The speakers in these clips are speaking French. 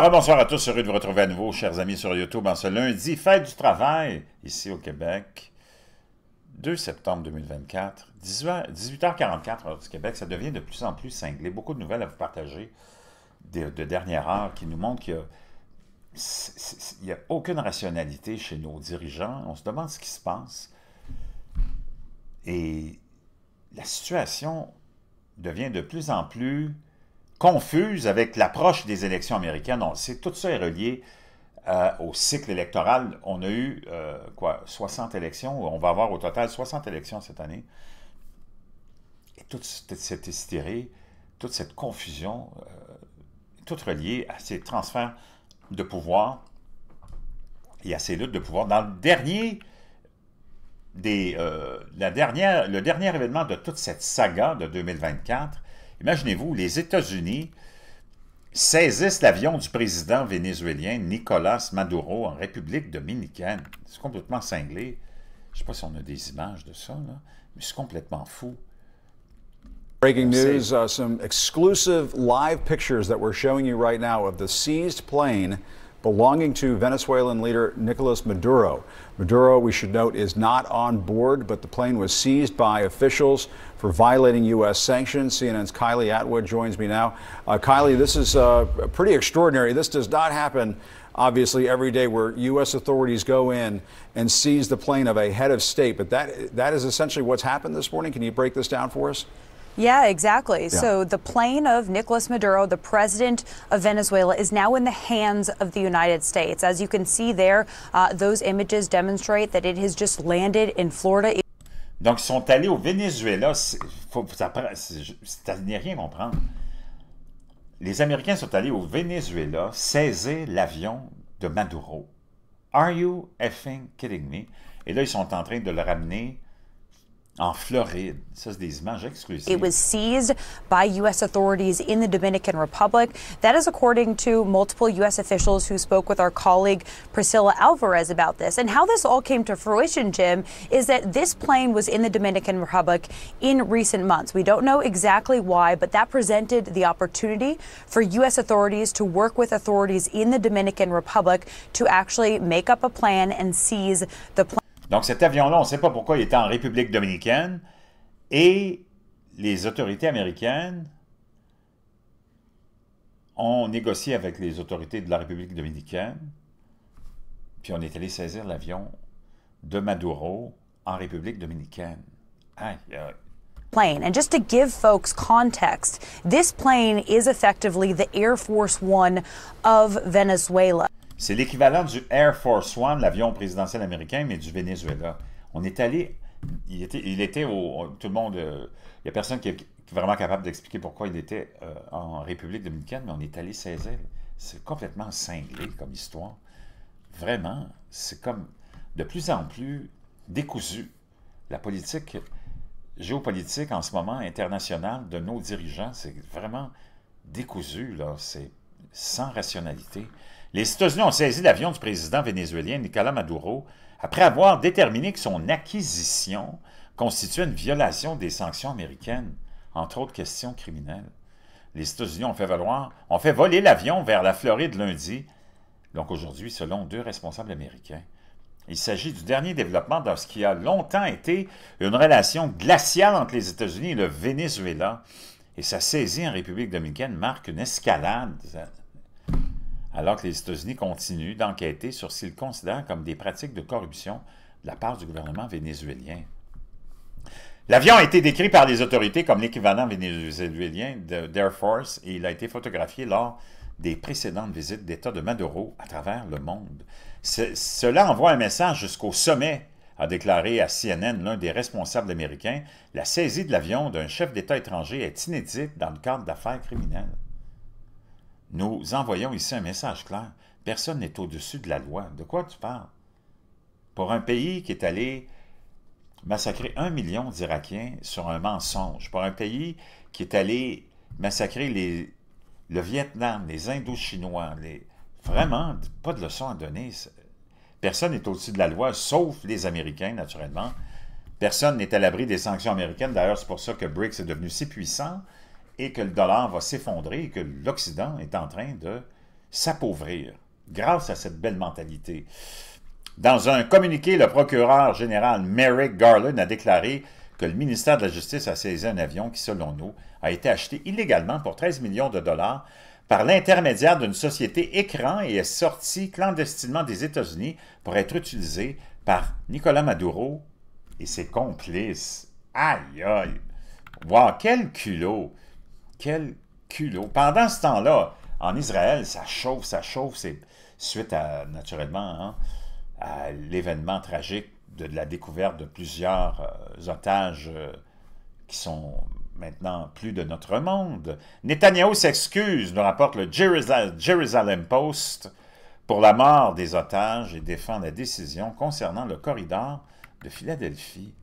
Ah, Bonsoir, à tous. Heureux de vous retrouver à nouveau, chers amis, sur YouTube en ce lundi. Fête du travail, ici au Québec, 2 septembre 2024, 18h44 heure du Québec. Ça devient de plus en plus cinglé. Beaucoup de nouvelles à vous partager de, dernière heure qui nous montrent qu'il n'y a, aucune rationalité chez nos dirigeants. On se demande ce qui se passe. Et la situation devient de plus en plus confuse avec l'approche des élections américaines. On c'est tout ça est relié euh, au cycle électoral. On a eu, euh, quoi, 60 élections, on va avoir au total 60 élections cette année. Et toute cette hystérie, toute cette confusion, euh, tout relié à ces transferts de pouvoir et à ces luttes de pouvoir. Dans le dernier des, euh, la dernière, le dernier événement de toute cette saga de 2024, Imaginez-vous, les États-Unis saisissent l'avion du président vénézuélien Nicolas Maduro en République dominicaine. C'est complètement cinglé. Je ne sais pas si on a des images de ça, mais c'est complètement fou. Breaking news, uh, some exclusive live pictures that we're showing you right now of the seized plane belonging to Venezuelan leader Nicolas Maduro. Maduro, we should note, is not on board, but the plane was seized by officials for violating U.S. sanctions. CNN's Kylie Atwood joins me now. Uh, Kylie, this is uh, pretty extraordinary. This does not happen, obviously, every day where U.S. authorities go in and seize the plane of a head of state, but that, that is essentially what's happened this morning. Can you break this down for us? Yeah, exactly. Yeah. So the plane of Nicolas Maduro, the president of Venezuela, is now in the hands of the United States. As you can see there, uh, those images demonstrate that it has just landed in Florida. Donc, ils sont allés au Venezuela. Ça n'y rien comprendre. Les Américains sont allés au Venezuela saisir l'avion de Maduro. Are you effing kidding me? Et là, ils sont en train de le ramener en Floride. Ça, c'est des images exclusives. It was seized by U.S. authorities in the Dominican Republic. That is according to multiple U.S. officials who spoke with our colleague Priscilla Alvarez about this. And how this all came to fruition, Jim, is that this plane was in the Dominican Republic in recent months. We don't know exactly why, but that presented the opportunity for U.S. authorities to work with authorities in the Dominican Republic to actually make up a plan and seize the plane. Donc cet avion-là, on ne sait pas pourquoi il était en République dominicaine et les autorités américaines ont négocié avec les autorités de la République dominicaine, puis on est allé saisir l'avion de Maduro en République dominicaine. plane. And just to give folks context, this plane is effectively the Air Force One of Venezuela. C'est l'équivalent du Air Force One, l'avion présidentiel américain, mais du Venezuela. On est allé. Il était, au. Tout le monde. Euh, il n'y a personne qui est vraiment capable d'expliquer pourquoi il était euh, en République dominicaine, mais on est allé saisir. C'est complètement cinglé comme histoire. Vraiment, c'est comme de plus en plus décousu. La politique géopolitique en ce moment internationale de nos dirigeants, c'est vraiment décousu, là. C'est sans rationalité. Les États-Unis ont saisi l'avion du président vénézuélien Nicolas Maduro après avoir déterminé que son acquisition constituait une violation des sanctions américaines, entre autres questions criminelles. Les États-Unis ont fait fait voler l'avion vers la Floride lundi, donc aujourd'hui, selon deux responsables américains. Il s'agit du dernier développement dans ce qui a longtemps été une relation glaciale entre les États-Unis et le Venezuela. Et sa saisie en République dominicaine marque une escalade alors que les États-Unis continuent d'enquêter sur s'ils considèrent comme des pratiques de corruption de la part du gouvernement vénézuélien. L'avion a été décrit par les autorités comme l'équivalent vénézuélien d'Air Force et il a été photographié lors des précédentes visites d'État de Maduro à travers le monde. Cela envoie un message jusqu'au sommet, a déclaré à CNN l'un des responsables américains. La saisie de l'avion d'un chef d'État étranger est inédite dans le cadre d'affaires criminelles. Nous envoyons ici un message clair. Personne n'est au-dessus de la loi. De quoi tu parles? Pour un pays qui est allé massacrer un million d'Irakiens sur un mensonge, pour un pays qui est allé massacrer les, le Vietnam, les Indochinois, chinois les... vraiment, pas de leçon à donner. Personne n'est au-dessus de la loi, sauf les Américains, naturellement. Personne n'est à l'abri des sanctions américaines. D'ailleurs, c'est pour ça que BRICS est devenu si puissant et que le dollar va s'effondrer et que l'Occident est en train de s'appauvrir grâce à cette belle mentalité. Dans un communiqué, le procureur général Merrick Garland a déclaré que le ministère de la Justice a saisi un avion qui, selon nous, a été acheté illégalement pour 13 millions de dollars par l'intermédiaire d'une société écran et est sorti clandestinement des États-Unis pour être utilisé par Nicolas Maduro et ses complices. Aïe aïe! Wow, quel culot! Quel culot. Pendant ce temps-là, en Israël, ça chauffe, ça chauffe. C'est suite à, naturellement, hein, à l'événement tragique de, la découverte de plusieurs euh, otages euh, qui sont maintenant plus de notre monde. Netanyahu s'excuse, nous rapporte le Jerusalem Post, pour la mort des otages et défend la décision concernant le corridor de Philadelphie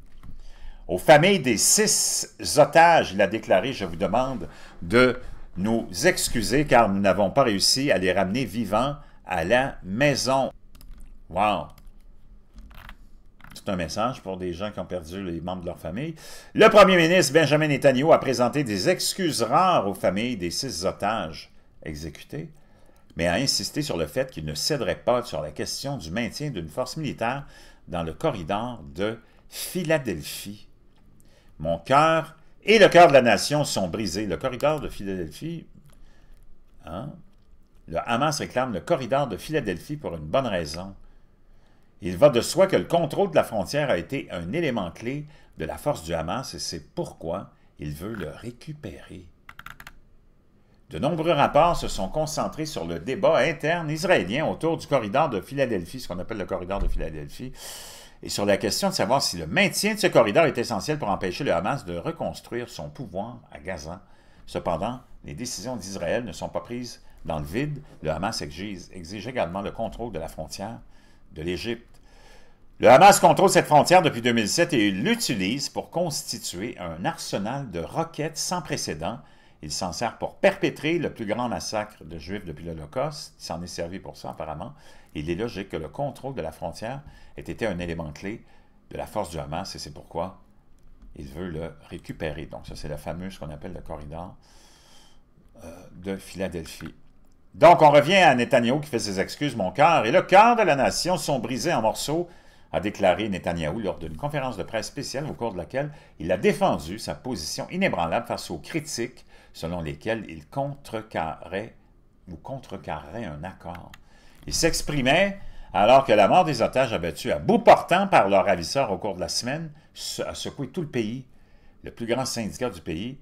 aux familles des six otages, il a déclaré, je vous demande de nous excuser car nous n'avons pas réussi à les ramener vivants à la maison. Wow! C'est un message pour des gens qui ont perdu les membres de leur famille. Le premier ministre Benjamin Netanyahu a présenté des excuses rares aux familles des six otages exécutés, mais a insisté sur le fait qu'il ne céderait pas sur la question du maintien d'une force militaire dans le corridor de Philadelphie. Mon cœur et le cœur de la nation sont brisés. Le corridor de Philadelphie, hein? le Hamas réclame le corridor de Philadelphie pour une bonne raison. Il va de soi que le contrôle de la frontière a été un élément clé de la force du Hamas et c'est pourquoi il veut le récupérer. De nombreux rapports se sont concentrés sur le débat interne israélien autour du corridor de Philadelphie, ce qu'on appelle le corridor de Philadelphie, et sur la question de savoir si le maintien de ce corridor est essentiel pour empêcher le Hamas de reconstruire son pouvoir à Gaza. Cependant, les décisions d'Israël ne sont pas prises dans le vide. Le Hamas exige, également le contrôle de la frontière de l'Égypte. Le Hamas contrôle cette frontière depuis 2007 et l'utilise pour constituer un arsenal de roquettes sans précédent il s'en sert pour perpétrer le plus grand massacre de Juifs depuis l'Holocauste. Il s'en est servi pour ça, apparemment. il est logique que le contrôle de la frontière ait été un élément clé de la force du Hamas, et c'est pourquoi il veut le récupérer. Donc ça, c'est le fameux, ce qu'on appelle le corridor euh, de Philadelphie. Donc on revient à Netanyahu qui fait ses excuses, mon cœur, et le cœur de la nation sont brisés en morceaux a déclaré Netanyahou lors d'une conférence de presse spéciale au cours de laquelle il a défendu sa position inébranlable face aux critiques selon lesquelles il contrecarrait ou contrecarrait un accord. Il s'exprimait alors que la mort des otages abattus à bout portant par leurs ravisseurs au cours de la semaine a secoué tout le pays, le plus grand syndicat du pays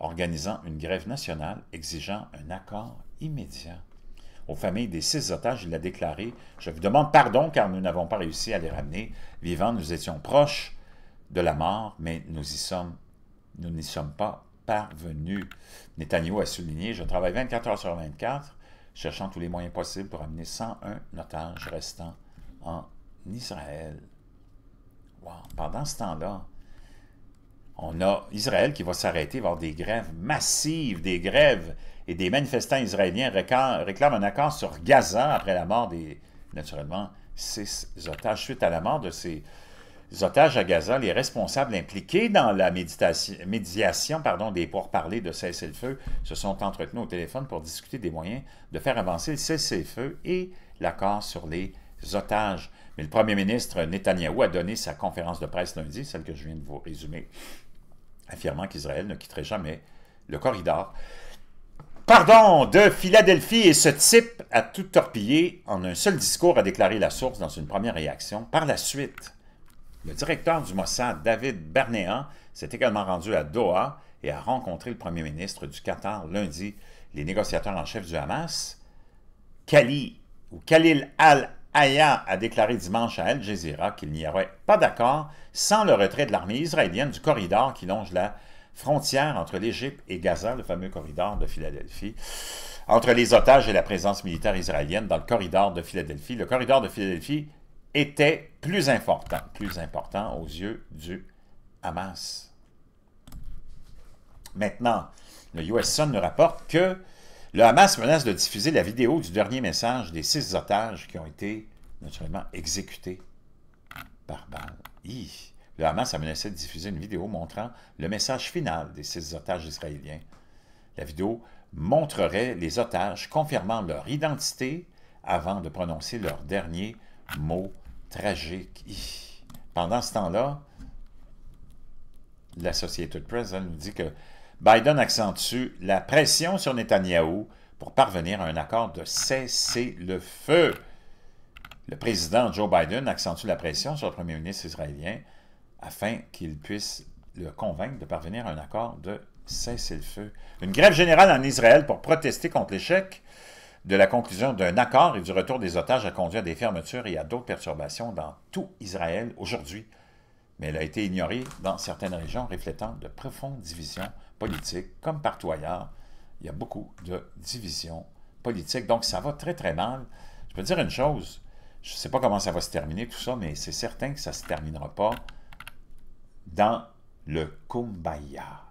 organisant une grève nationale exigeant un accord immédiat aux familles des six otages, il a déclaré « Je vous demande pardon car nous n'avons pas réussi à les ramener. Vivants, nous étions proches de la mort, mais nous y sommes, nous n'y sommes pas parvenus. » Netanyahu a souligné « Je travaille 24 heures sur 24, cherchant tous les moyens possibles pour ramener 101 otages restants en Israël. Pendant ce temps-là, on a Israël qui va s'arrêter avoir des grèves massives, des grèves et des manifestants israéliens réclament un accord sur Gaza après la mort des, naturellement, six otages. Suite à la mort de ces otages à Gaza, les responsables impliqués dans la médiation pardon, des pourparlers de cessez-le-feu se sont entretenus au téléphone pour discuter des moyens de faire avancer le cessez-le-feu et l'accord sur les otages. Mais le premier ministre Netanyahou a donné sa conférence de presse lundi, celle que je viens de vous résumer affirmant qu'Israël ne quitterait jamais le corridor. Pardon de Philadelphie et ce type a tout torpillé en un seul discours, a déclaré la source dans une première réaction. Par la suite, le directeur du Mossad, David Bernéan, s'est également rendu à Doha et a rencontré le premier ministre du Qatar lundi. Les négociateurs en chef du Hamas, Khalil, ou Khalil al Aya a déclaré dimanche à Al Jazeera qu'il n'y aurait pas d'accord sans le retrait de l'armée israélienne du corridor qui longe la frontière entre l'Égypte et Gaza, le fameux corridor de Philadelphie, entre les otages et la présence militaire israélienne dans le corridor de Philadelphie. Le corridor de Philadelphie était plus important, plus important aux yeux du Hamas. Maintenant, le US Sun rapporte que le Hamas menace de diffuser la vidéo du dernier message des six otages qui ont été naturellement exécutés par Baal. Le Hamas a menacé de diffuser une vidéo montrant le message final des six otages israéliens. La vidéo montrerait les otages confirmant leur identité avant de prononcer leur dernier mot tragique. Pendant ce temps-là, l'Associated Press nous dit que Biden accentue la pression sur Netanyahu pour parvenir à un accord de cesser le feu. Le président Joe Biden accentue la pression sur le premier ministre israélien afin qu'il puisse le convaincre de parvenir à un accord de cesser le feu. Une grève générale en Israël pour protester contre l'échec de la conclusion d'un accord et du retour des otages a conduit à des fermetures et à d'autres perturbations dans tout Israël aujourd'hui, mais elle a été ignorée dans certaines régions, reflétant de profondes divisions politique, comme partout ailleurs, il y a beaucoup de divisions politiques. Donc, ça va très, très mal. Je peux dire une chose, je ne sais pas comment ça va se terminer, tout ça, mais c'est certain que ça ne se terminera pas dans le kumbaya.